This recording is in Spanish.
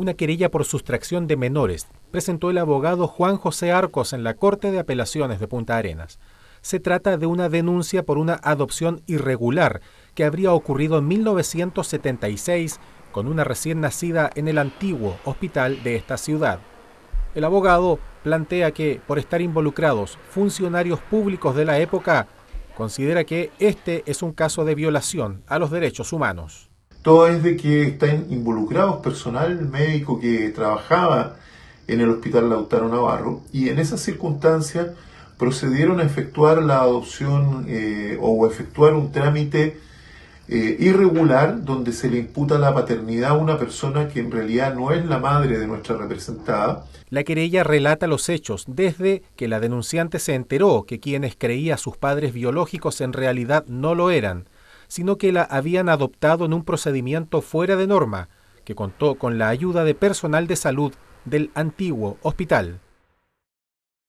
una querella por sustracción de menores, presentó el abogado Juan José Arcos en la Corte de Apelaciones de Punta Arenas. Se trata de una denuncia por una adopción irregular que habría ocurrido en 1976 con una recién nacida en el antiguo hospital de esta ciudad. El abogado plantea que, por estar involucrados funcionarios públicos de la época, considera que este es un caso de violación a los derechos humanos todo es de que están involucrados personal médico que trabajaba en el hospital Lautaro Navarro y en esas circunstancias procedieron a efectuar la adopción eh, o efectuar un trámite eh, irregular donde se le imputa la paternidad a una persona que en realidad no es la madre de nuestra representada. La querella relata los hechos desde que la denunciante se enteró que quienes creía sus padres biológicos en realidad no lo eran sino que la habían adoptado en un procedimiento fuera de norma, que contó con la ayuda de personal de salud del antiguo hospital.